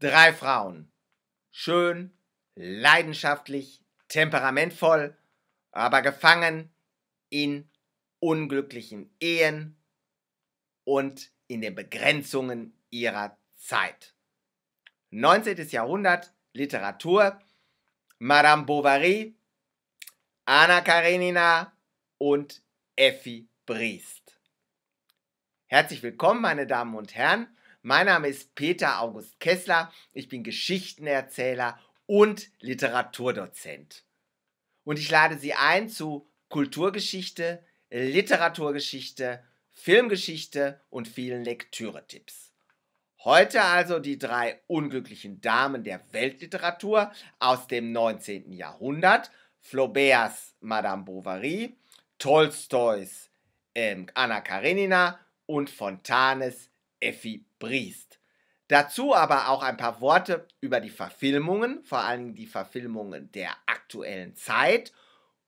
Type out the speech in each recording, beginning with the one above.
Drei Frauen. Schön, leidenschaftlich, temperamentvoll, aber gefangen in unglücklichen Ehen und in den Begrenzungen ihrer Zeit. 19. Jahrhundert, Literatur, Madame Bovary, Anna Karenina und Effi Briest. Herzlich willkommen, meine Damen und Herren. Mein Name ist Peter August Kessler, ich bin Geschichtenerzähler und Literaturdozent. Und ich lade Sie ein zu Kulturgeschichte, Literaturgeschichte, Filmgeschichte und vielen Lektüretipps. Heute also die drei unglücklichen Damen der Weltliteratur aus dem 19. Jahrhundert, Flauberts Madame Bovary, Tolstois ähm, Anna Karenina und Fontanes Effi Briest. Dazu aber auch ein paar Worte über die Verfilmungen, vor allem die Verfilmungen der aktuellen Zeit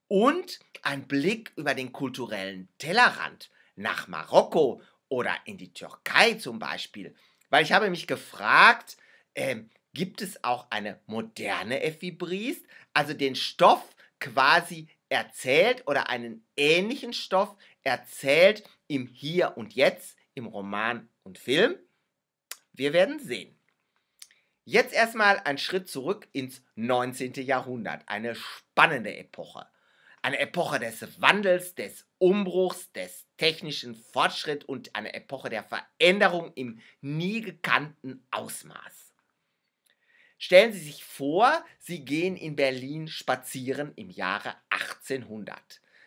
und ein Blick über den kulturellen Tellerrand nach Marokko oder in die Türkei zum Beispiel. Weil ich habe mich gefragt, äh, gibt es auch eine moderne Effi Briest? Also den Stoff quasi erzählt oder einen ähnlichen Stoff erzählt im Hier und Jetzt im Roman und Film? Wir werden sehen. Jetzt erstmal ein Schritt zurück ins 19. Jahrhundert. Eine spannende Epoche. Eine Epoche des Wandels, des Umbruchs, des technischen Fortschritts und eine Epoche der Veränderung im nie gekannten Ausmaß. Stellen Sie sich vor, Sie gehen in Berlin spazieren im Jahre 1800.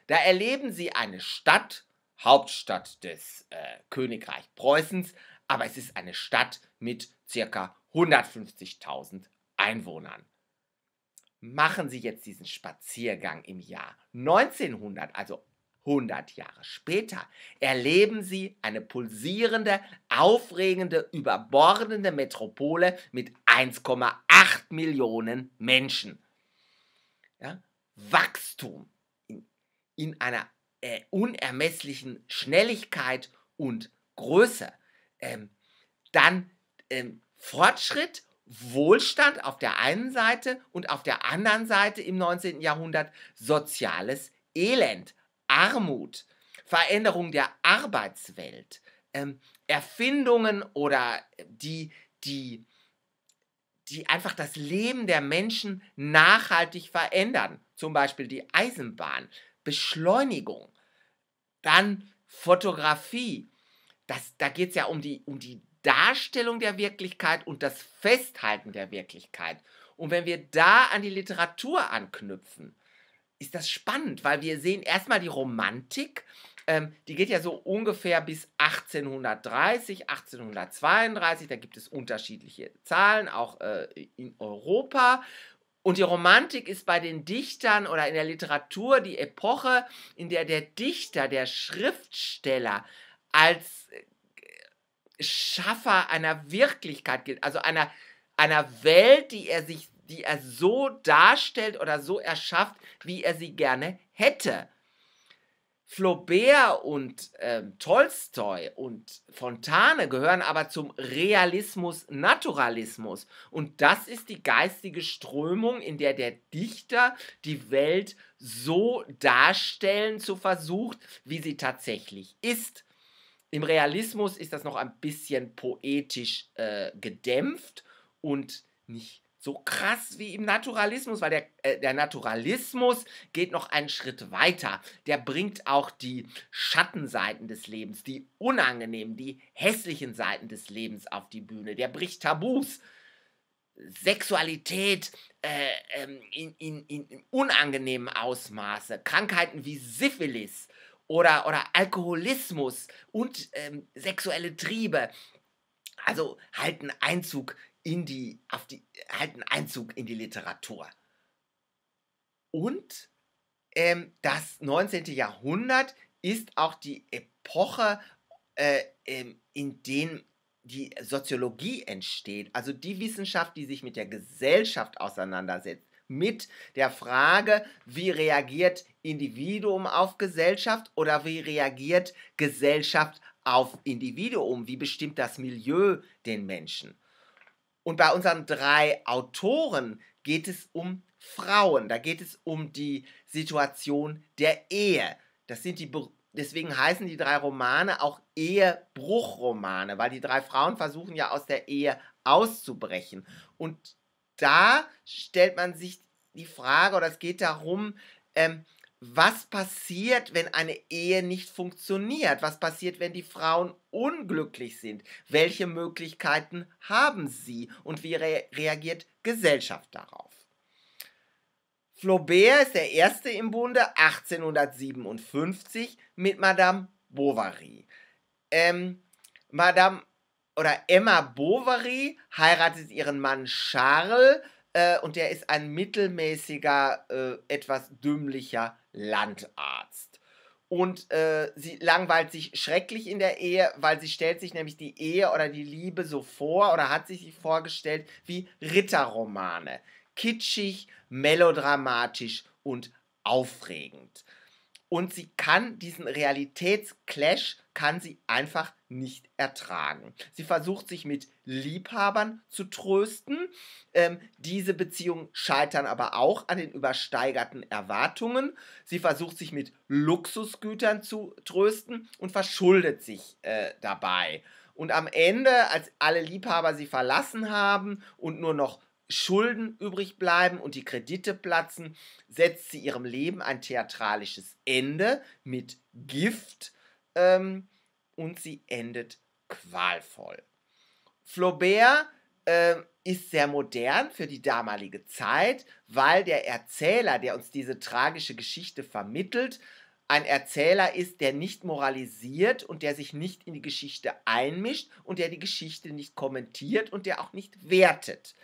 Da erleben Sie eine Stadt, Hauptstadt des äh, Königreich Preußens, aber es ist eine Stadt mit circa 150.000 Einwohnern. Machen Sie jetzt diesen Spaziergang im Jahr 1900, also 100 Jahre später, erleben Sie eine pulsierende, aufregende, überbordende Metropole mit 1,8 Millionen Menschen. Ja? Wachstum in, in einer äh, unermesslichen Schnelligkeit und Größe, ähm, dann ähm, Fortschritt, Wohlstand auf der einen Seite und auf der anderen Seite im 19. Jahrhundert soziales Elend, Armut, Veränderung der Arbeitswelt, ähm, Erfindungen oder äh, die, die, die einfach das Leben der Menschen nachhaltig verändern, zum Beispiel die Eisenbahn, Beschleunigung, dann Fotografie. Das, da geht es ja um die, um die Darstellung der Wirklichkeit und das Festhalten der Wirklichkeit. Und wenn wir da an die Literatur anknüpfen, ist das spannend, weil wir sehen erstmal die Romantik, ähm, die geht ja so ungefähr bis 1830, 1832, da gibt es unterschiedliche Zahlen, auch äh, in Europa. Und die Romantik ist bei den Dichtern oder in der Literatur die Epoche, in der der Dichter, der Schriftsteller als äh, Schaffer einer Wirklichkeit gilt, also einer, einer Welt, die er sich, die er so darstellt oder so erschafft, wie er sie gerne hätte. Flaubert und ähm, Tolstoi und Fontane gehören aber zum Realismus Naturalismus und das ist die geistige Strömung, in der der Dichter die Welt so darstellen zu versucht, wie sie tatsächlich ist. Im Realismus ist das noch ein bisschen poetisch äh, gedämpft und nicht so krass wie im Naturalismus, weil der, äh, der Naturalismus geht noch einen Schritt weiter. Der bringt auch die Schattenseiten des Lebens, die unangenehmen, die hässlichen Seiten des Lebens auf die Bühne. Der bricht Tabus. Sexualität äh, ähm, in, in, in unangenehmem Ausmaße, Krankheiten wie Syphilis oder, oder Alkoholismus und ähm, sexuelle Triebe, also halten Einzug in die, auf die, halt einen Einzug in die Literatur. Und ähm, das 19. Jahrhundert ist auch die Epoche, äh, ähm, in der die Soziologie entsteht, also die Wissenschaft, die sich mit der Gesellschaft auseinandersetzt, mit der Frage, wie reagiert Individuum auf Gesellschaft oder wie reagiert Gesellschaft auf Individuum, wie bestimmt das Milieu den Menschen. Und bei unseren drei Autoren geht es um Frauen. Da geht es um die Situation der Ehe. Das sind die deswegen heißen die drei Romane auch Ehebruchromane, weil die drei Frauen versuchen ja aus der Ehe auszubrechen. Und da stellt man sich die Frage, oder es geht darum, ähm, was passiert, wenn eine Ehe nicht funktioniert? Was passiert, wenn die Frauen unglücklich sind? Welche Möglichkeiten haben sie und wie re reagiert Gesellschaft darauf? Flaubert ist der erste im Bunde 1857 mit Madame Bovary. Ähm, Madame oder Emma Bovary heiratet ihren Mann Charles äh, und der ist ein mittelmäßiger, äh, etwas dümmlicher Landarzt. Und äh, sie langweilt sich schrecklich in der Ehe, weil sie stellt sich nämlich die Ehe oder die Liebe so vor oder hat sich sie vorgestellt wie Ritterromane. Kitschig, melodramatisch und aufregend und sie kann diesen Realitätsclash kann sie einfach nicht ertragen. Sie versucht sich mit Liebhabern zu trösten. Ähm, diese Beziehungen scheitern aber auch an den übersteigerten Erwartungen. Sie versucht sich mit Luxusgütern zu trösten und verschuldet sich äh, dabei. Und am Ende, als alle Liebhaber sie verlassen haben und nur noch Schulden übrig bleiben und die Kredite platzen, setzt sie ihrem Leben ein theatralisches Ende mit Gift ähm, und sie endet qualvoll. Flaubert äh, ist sehr modern für die damalige Zeit, weil der Erzähler, der uns diese tragische Geschichte vermittelt, ein Erzähler ist, der nicht moralisiert und der sich nicht in die Geschichte einmischt und der die Geschichte nicht kommentiert und der auch nicht wertet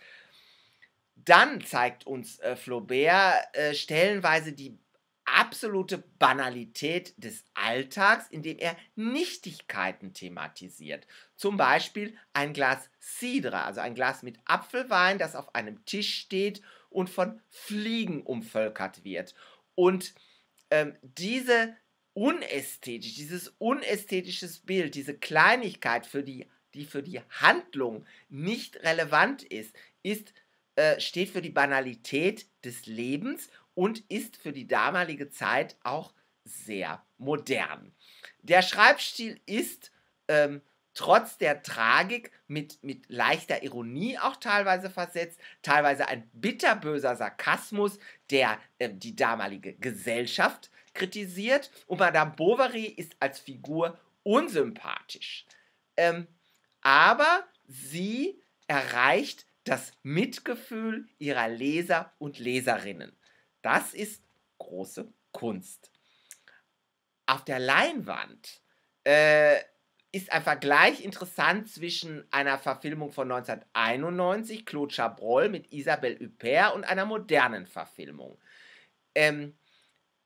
dann zeigt uns äh, Flaubert äh, stellenweise die absolute Banalität des Alltags, indem er Nichtigkeiten thematisiert. Zum Beispiel ein Glas Cidre, also ein Glas mit Apfelwein, das auf einem Tisch steht und von Fliegen umvölkert wird. Und ähm, diese unästhetisch, dieses unästhetische Bild, diese Kleinigkeit, für die, die für die Handlung nicht relevant ist, ist äh, steht für die Banalität des Lebens und ist für die damalige Zeit auch sehr modern. Der Schreibstil ist ähm, trotz der Tragik mit, mit leichter Ironie auch teilweise versetzt, teilweise ein bitterböser Sarkasmus, der äh, die damalige Gesellschaft kritisiert und Madame Bovary ist als Figur unsympathisch. Ähm, aber sie erreicht das Mitgefühl ihrer Leser und Leserinnen. Das ist große Kunst. Auf der Leinwand äh, ist ein Vergleich interessant zwischen einer Verfilmung von 1991, Claude Chabrol mit Isabelle Huppert und einer modernen Verfilmung. Ähm,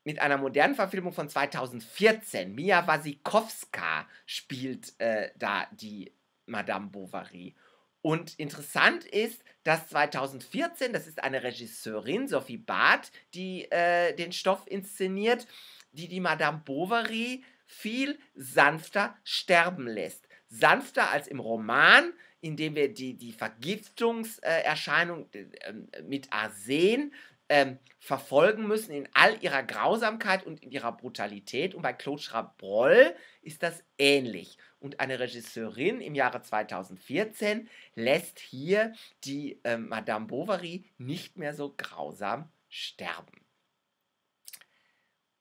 mit einer modernen Verfilmung von 2014, Mia Wasikowska spielt äh, da die Madame Bovary. Und interessant ist, dass 2014, das ist eine Regisseurin, Sophie Barth, die äh, den Stoff inszeniert, die die Madame Bovary viel sanfter sterben lässt. Sanfter als im Roman, in dem wir die, die Vergiftungserscheinung äh, mit Arsen äh, verfolgen müssen in all ihrer Grausamkeit und in ihrer Brutalität. Und bei Claude Chabrol ist das ähnlich und eine Regisseurin im Jahre 2014 lässt hier die äh, Madame Bovary nicht mehr so grausam sterben.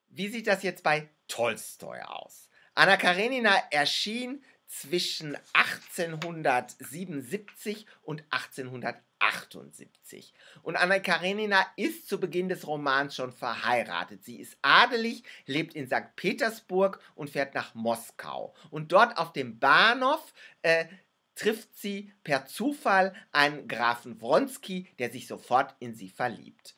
Wie sieht das jetzt bei Tolstoy aus? Anna Karenina erschien zwischen 1877 und 1878. Und Anna Karenina ist zu Beginn des Romans schon verheiratet. Sie ist adelig, lebt in St. Petersburg und fährt nach Moskau. Und dort auf dem Bahnhof äh, trifft sie per Zufall einen Grafen Wronski, der sich sofort in sie verliebt.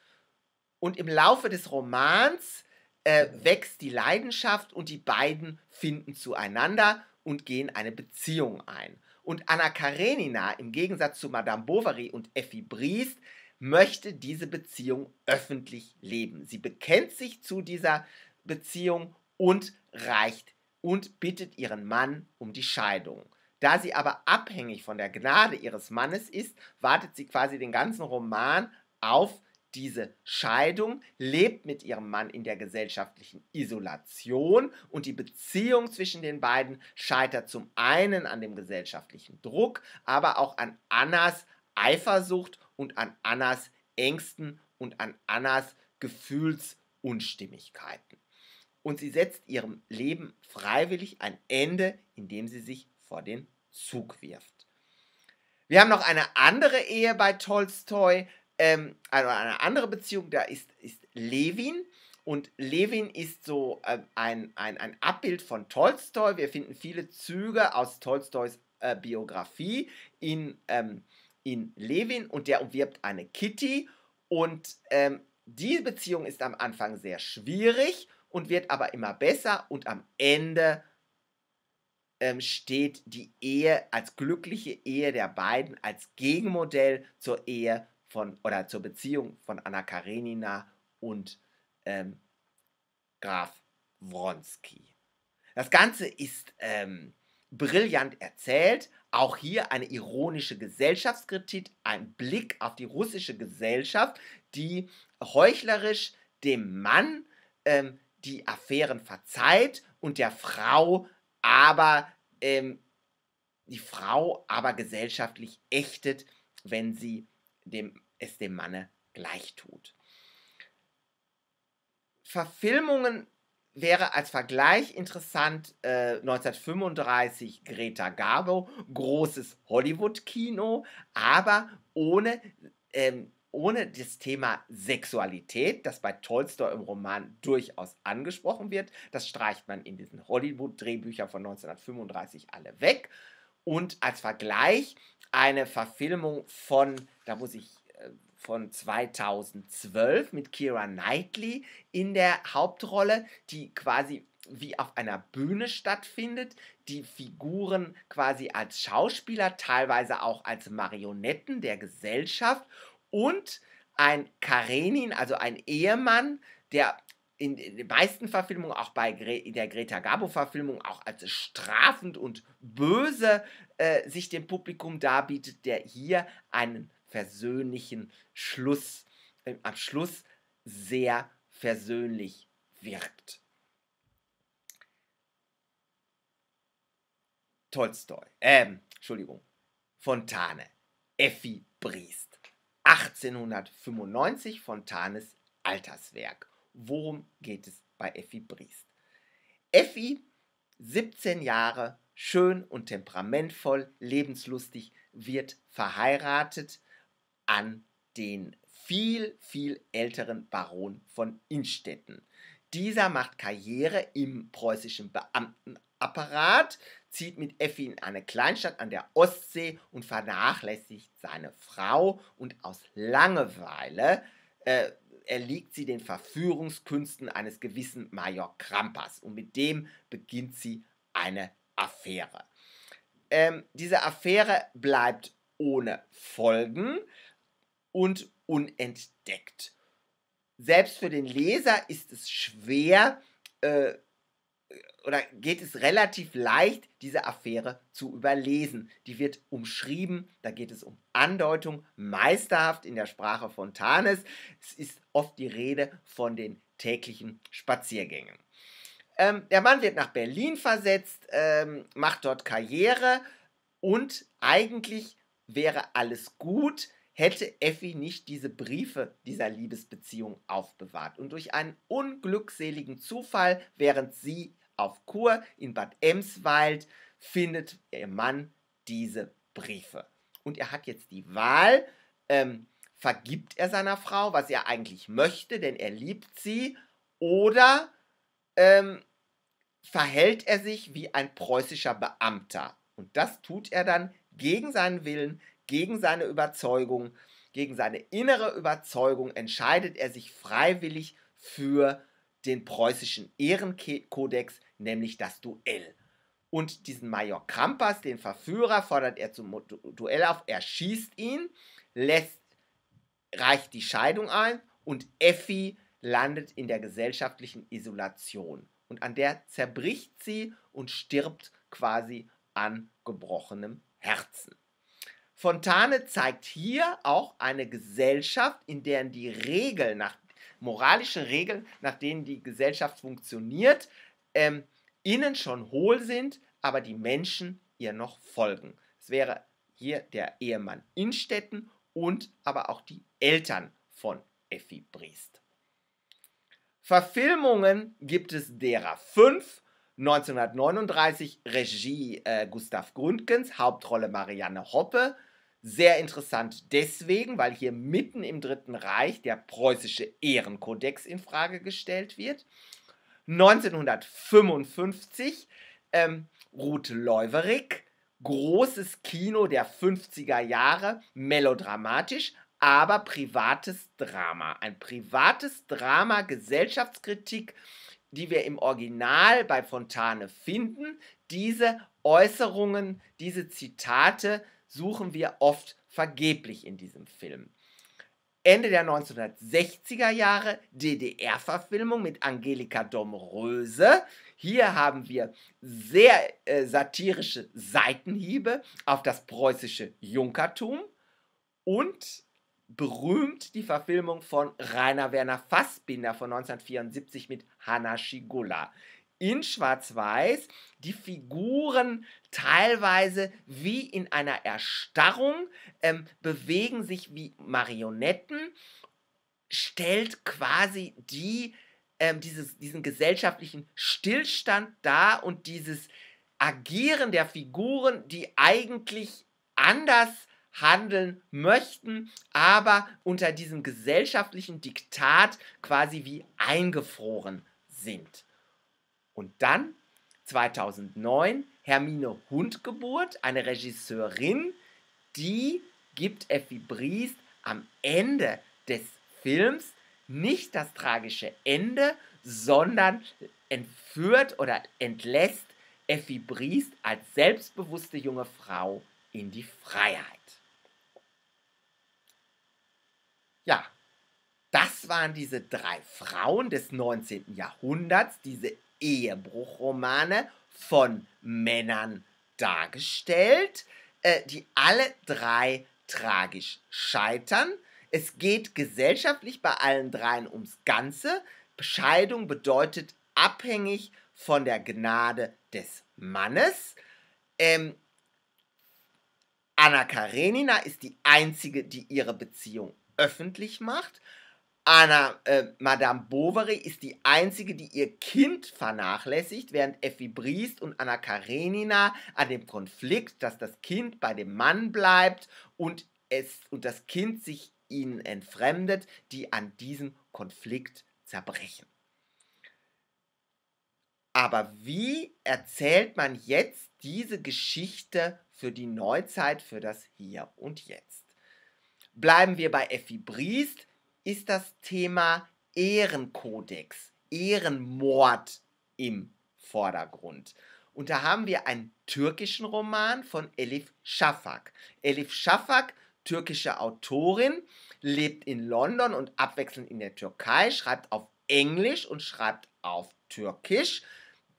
Und im Laufe des Romans äh, wächst die Leidenschaft und die beiden finden zueinander und gehen eine Beziehung ein. Und Anna Karenina, im Gegensatz zu Madame Bovary und Effi Briest, möchte diese Beziehung öffentlich leben. Sie bekennt sich zu dieser Beziehung und reicht und bittet ihren Mann um die Scheidung. Da sie aber abhängig von der Gnade ihres Mannes ist, wartet sie quasi den ganzen Roman auf diese Scheidung, lebt mit ihrem Mann in der gesellschaftlichen Isolation und die Beziehung zwischen den beiden scheitert zum einen an dem gesellschaftlichen Druck, aber auch an Annas Eifersucht und an Annas Ängsten und an Annas Gefühlsunstimmigkeiten. Und sie setzt ihrem Leben freiwillig ein Ende, indem sie sich vor den Zug wirft. Wir haben noch eine andere Ehe bei Tolstoi, ähm, also eine andere Beziehung, da ist, ist Levin. Und Levin ist so äh, ein, ein, ein Abbild von Tolstoi. Wir finden viele Züge aus Tolstois äh, Biografie in, ähm, in Levin und der umwirbt eine Kitty. Und ähm, diese Beziehung ist am Anfang sehr schwierig und wird aber immer besser und am Ende ähm, steht die Ehe als glückliche Ehe der beiden als Gegenmodell zur Ehe von oder zur Beziehung von Anna Karenina und ähm, Graf Wronski. Das Ganze ist ähm, brillant erzählt. Auch hier eine ironische Gesellschaftskritik, ein Blick auf die russische Gesellschaft, die heuchlerisch dem Mann ähm, die Affären verzeiht und der Frau aber ähm, die Frau aber gesellschaftlich ächtet, wenn sie dem, es dem Manne gleich tut. Verfilmungen wäre als Vergleich interessant äh, 1935 Greta Garbo, großes Hollywood-Kino, aber ohne, ähm, ohne das Thema Sexualität, das bei Tolstoy im Roman durchaus angesprochen wird. Das streicht man in diesen Hollywood-Drehbüchern von 1935 alle weg. Und als Vergleich eine Verfilmung von da muss ich äh, von 2012 mit Kira Knightley in der Hauptrolle, die quasi wie auf einer Bühne stattfindet, die Figuren quasi als Schauspieler, teilweise auch als Marionetten der Gesellschaft und ein Karenin, also ein Ehemann, der in den meisten Verfilmungen, auch bei der Greta gabo verfilmung auch als strafend und böse äh, sich dem Publikum darbietet, der hier einen versöhnlichen Schluss, äh, am Schluss sehr versöhnlich wirkt. Tolstoi, ähm, Entschuldigung, Fontane, Effi Briest, 1895, Fontanes Alterswerk. Worum geht es bei Effi Briest? Effi, 17 Jahre, schön und temperamentvoll, lebenslustig, wird verheiratet an den viel, viel älteren Baron von Innstetten. Dieser macht Karriere im preußischen Beamtenapparat, zieht mit Effi in eine Kleinstadt an der Ostsee und vernachlässigt seine Frau und aus Langeweile äh, erliegt sie den Verführungskünsten eines gewissen Major Krampas und mit dem beginnt sie eine Affäre. Ähm, diese Affäre bleibt ohne Folgen und unentdeckt. Selbst für den Leser ist es schwer äh, oder geht es relativ leicht, diese Affäre zu überlesen. Die wird umschrieben, da geht es um Andeutung, meisterhaft in der Sprache Fontanes. Es ist oft die Rede von den täglichen Spaziergängen. Ähm, der Mann wird nach Berlin versetzt, ähm, macht dort Karriere und eigentlich wäre alles gut, hätte Effi nicht diese Briefe dieser Liebesbeziehung aufbewahrt. Und durch einen unglückseligen Zufall, während sie auf Kur in Bad Emswald findet ihr Mann diese Briefe. Und er hat jetzt die Wahl, ähm, vergibt er seiner Frau, was er eigentlich möchte, denn er liebt sie, oder ähm, verhält er sich wie ein preußischer Beamter. Und das tut er dann gegen seinen Willen, gegen seine Überzeugung, gegen seine innere Überzeugung entscheidet er sich freiwillig für den preußischen Ehrenkodex, nämlich das Duell. Und diesen Major Krampas, den Verführer, fordert er zum Duell auf. Er schießt ihn, lässt, reicht die Scheidung ein und Effi landet in der gesellschaftlichen Isolation. Und an der zerbricht sie und stirbt quasi an gebrochenem Herzen. Fontane zeigt hier auch eine Gesellschaft, in deren die Regeln, nach, moralischen Regeln, nach denen die Gesellschaft funktioniert, ähm, innen schon hohl sind, aber die Menschen ihr noch folgen. Es wäre hier der Ehemann Innstetten und aber auch die Eltern von Effi Briest. Verfilmungen gibt es derer fünf. 1939 Regie äh, Gustav Gründgens, Hauptrolle Marianne Hoppe, sehr interessant deswegen, weil hier mitten im Dritten Reich der preußische Ehrenkodex in Frage gestellt wird. 1955 ähm, Ruth Leuwerig, großes Kino der 50er Jahre, melodramatisch, aber privates Drama. Ein privates Drama, Gesellschaftskritik, die wir im Original bei Fontane finden. Diese Äußerungen, diese Zitate suchen wir oft vergeblich in diesem Film. Ende der 1960er Jahre DDR-Verfilmung mit Angelika Domröse. Hier haben wir sehr äh, satirische Seitenhiebe auf das preußische Junkertum und berühmt die Verfilmung von Rainer Werner Fassbinder von 1974 mit Hanna Schigula. In Schwarz-Weiß die Figuren teilweise wie in einer Erstarrung, ähm, bewegen sich wie Marionetten, stellt quasi die, ähm, dieses, diesen gesellschaftlichen Stillstand dar und dieses Agieren der Figuren, die eigentlich anders handeln möchten, aber unter diesem gesellschaftlichen Diktat quasi wie eingefroren sind. Und dann 2009 Hermine Hundgeburt, eine Regisseurin, die gibt Effie Briest am Ende des Films nicht das tragische Ende, sondern entführt oder entlässt Effie Briest als selbstbewusste junge Frau in die Freiheit. Ja, das waren diese drei Frauen des 19. Jahrhunderts, diese Ehebruchromane von Männern dargestellt, äh, die alle drei tragisch scheitern. Es geht gesellschaftlich bei allen dreien ums Ganze. Scheidung bedeutet abhängig von der Gnade des Mannes. Ähm, Anna Karenina ist die einzige, die ihre Beziehung öffentlich macht. Anna, äh, Madame Bovary ist die einzige, die ihr Kind vernachlässigt, während Effi Briest und Anna Karenina an dem Konflikt, dass das Kind bei dem Mann bleibt und, es, und das Kind sich ihnen entfremdet, die an diesem Konflikt zerbrechen. Aber wie erzählt man jetzt diese Geschichte für die Neuzeit, für das Hier und Jetzt? Bleiben wir bei Effi Briest, ist das Thema Ehrenkodex, Ehrenmord im Vordergrund. Und da haben wir einen türkischen Roman von Elif Shafak. Elif Shafak, türkische Autorin, lebt in London und abwechselnd in der Türkei, schreibt auf Englisch und schreibt auf Türkisch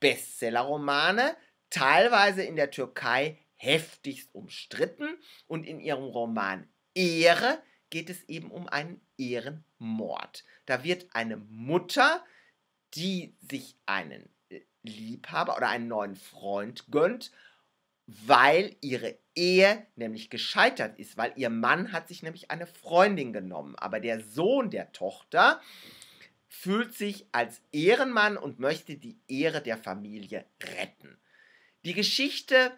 Bestsellerromane, teilweise in der Türkei heftigst umstritten. Und in ihrem Roman Ehre geht es eben um einen Ehrenmord. Da wird eine Mutter, die sich einen äh, Liebhaber oder einen neuen Freund gönnt, weil ihre Ehe nämlich gescheitert ist, weil ihr Mann hat sich nämlich eine Freundin genommen. Aber der Sohn der Tochter fühlt sich als Ehrenmann und möchte die Ehre der Familie retten. Die Geschichte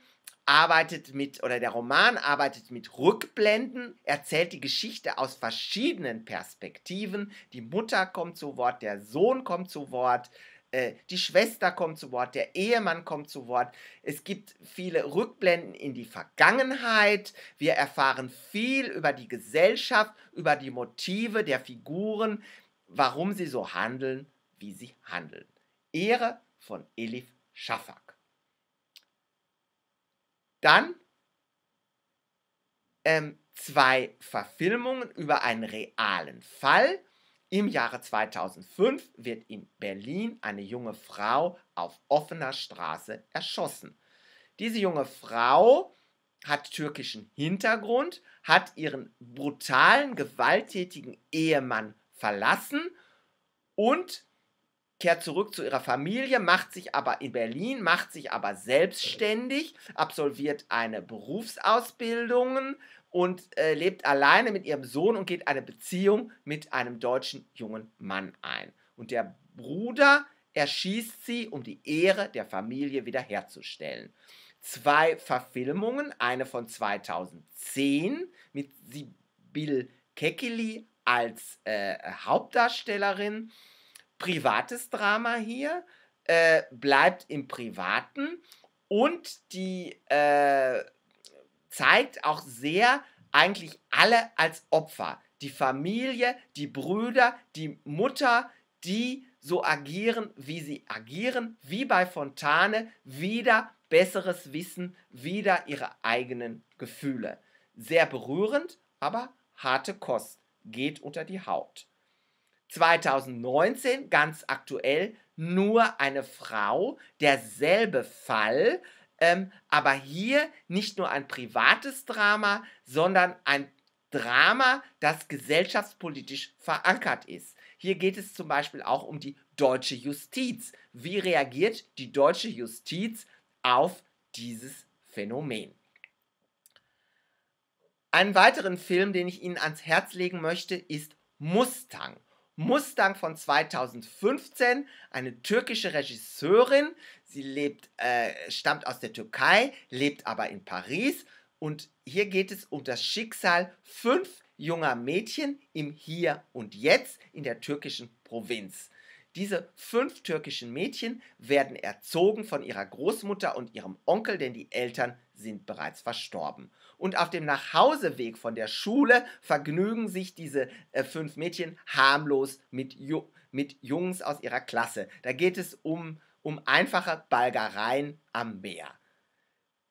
arbeitet mit, oder der Roman arbeitet mit Rückblenden, erzählt die Geschichte aus verschiedenen Perspektiven. Die Mutter kommt zu Wort, der Sohn kommt zu Wort, äh, die Schwester kommt zu Wort, der Ehemann kommt zu Wort. Es gibt viele Rückblenden in die Vergangenheit. Wir erfahren viel über die Gesellschaft, über die Motive der Figuren, warum sie so handeln, wie sie handeln. Ehre von Elif Schaffer. Dann ähm, zwei Verfilmungen über einen realen Fall. Im Jahre 2005 wird in Berlin eine junge Frau auf offener Straße erschossen. Diese junge Frau hat türkischen Hintergrund, hat ihren brutalen, gewalttätigen Ehemann verlassen und kehrt zurück zu ihrer Familie, macht sich aber in Berlin, macht sich aber selbstständig, absolviert eine Berufsausbildung und äh, lebt alleine mit ihrem Sohn und geht eine Beziehung mit einem deutschen jungen Mann ein. Und der Bruder erschießt sie, um die Ehre der Familie wiederherzustellen. Zwei Verfilmungen, eine von 2010 mit Sibyl Kekili als äh, Hauptdarstellerin privates Drama hier, äh, bleibt im Privaten und die äh, zeigt auch sehr eigentlich alle als Opfer. Die Familie, die Brüder, die Mutter, die so agieren, wie sie agieren, wie bei Fontane, wieder besseres Wissen, wieder ihre eigenen Gefühle. Sehr berührend, aber harte Kost geht unter die Haut. 2019, ganz aktuell, nur eine Frau, derselbe Fall, ähm, aber hier nicht nur ein privates Drama, sondern ein Drama, das gesellschaftspolitisch verankert ist. Hier geht es zum Beispiel auch um die deutsche Justiz. Wie reagiert die deutsche Justiz auf dieses Phänomen? Einen weiteren Film, den ich Ihnen ans Herz legen möchte, ist Mustang. Mustang von 2015, eine türkische Regisseurin. Sie lebt, äh, stammt aus der Türkei, lebt aber in Paris. Und hier geht es um das Schicksal fünf junger Mädchen im Hier und Jetzt in der türkischen Provinz. Diese fünf türkischen Mädchen werden erzogen von ihrer Großmutter und ihrem Onkel, denn die Eltern sind bereits verstorben. Und auf dem Nachhauseweg von der Schule vergnügen sich diese äh, fünf Mädchen harmlos mit, Ju mit Jungs aus ihrer Klasse. Da geht es um, um einfache Balgereien am Meer.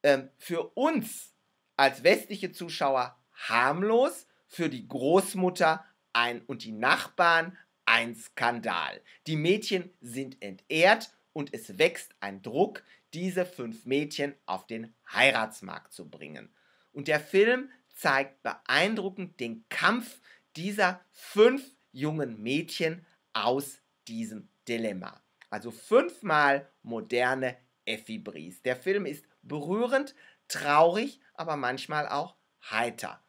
Ähm, für uns als westliche Zuschauer harmlos, für die Großmutter ein und die Nachbarn ein Skandal. Die Mädchen sind entehrt und es wächst ein Druck, diese fünf Mädchen auf den Heiratsmarkt zu bringen. Und der Film zeigt beeindruckend den Kampf dieser fünf jungen Mädchen aus diesem Dilemma. Also fünfmal moderne Effibris. Der Film ist berührend, traurig, aber manchmal auch heiter.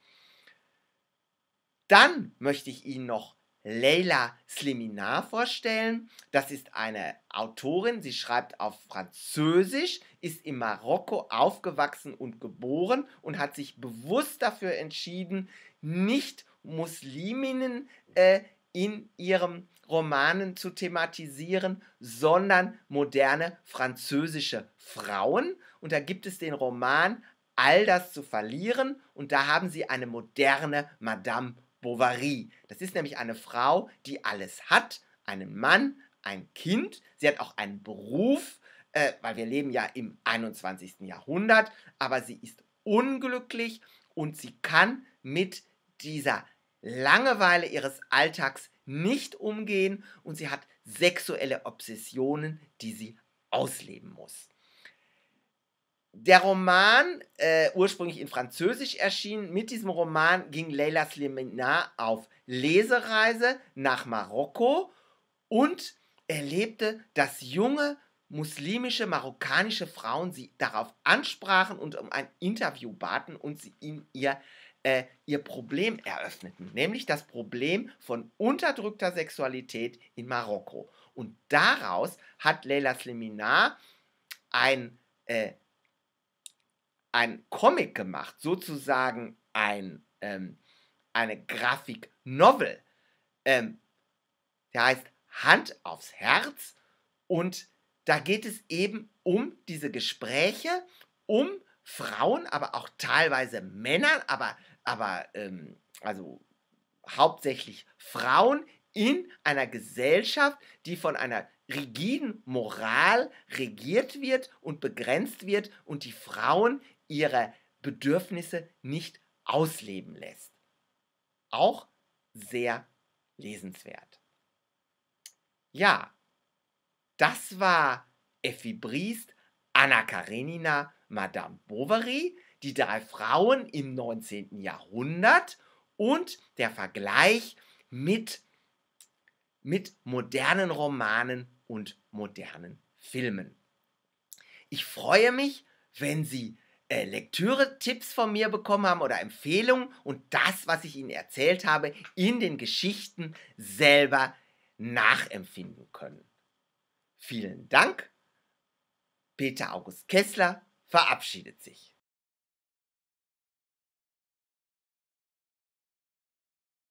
Dann möchte ich Ihnen noch Leila Sliminar vorstellen. Das ist eine Autorin, sie schreibt auf Französisch, ist in Marokko aufgewachsen und geboren und hat sich bewusst dafür entschieden, nicht Musliminnen äh, in ihrem Romanen zu thematisieren, sondern moderne französische Frauen. Und da gibt es den Roman All das zu verlieren und da haben sie eine moderne Madame Bovary. Das ist nämlich eine Frau, die alles hat, einen Mann, ein Kind, sie hat auch einen Beruf, äh, weil wir leben ja im 21. Jahrhundert, aber sie ist unglücklich und sie kann mit dieser Langeweile ihres Alltags nicht umgehen und sie hat sexuelle Obsessionen, die sie ausleben muss der Roman, äh, ursprünglich in Französisch erschienen, mit diesem Roman ging Leila Sliminar auf Lesereise nach Marokko und erlebte, dass junge muslimische, marokkanische Frauen sie darauf ansprachen und um ein Interview baten und sie ihnen ihr, äh, ihr Problem eröffneten, nämlich das Problem von unterdrückter Sexualität in Marokko. Und daraus hat Leila Sliminar ein äh, ein Comic gemacht, sozusagen ein, ähm, eine Grafik-Novel. Ähm, der heißt Hand aufs Herz und da geht es eben um diese Gespräche, um Frauen, aber auch teilweise Männer, aber, aber ähm, also hauptsächlich Frauen in einer Gesellschaft, die von einer rigiden Moral regiert wird und begrenzt wird und die Frauen ihre Bedürfnisse nicht ausleben lässt. Auch sehr lesenswert. Ja, das war Effi Briest, Anna Karenina, Madame Bovary, die drei Frauen im 19. Jahrhundert und der Vergleich mit, mit modernen Romanen und modernen Filmen. Ich freue mich, wenn Sie äh, Lektüre-Tipps von mir bekommen haben oder Empfehlungen und das, was ich ihnen erzählt habe, in den Geschichten selber nachempfinden können. Vielen Dank. Peter August Kessler verabschiedet sich.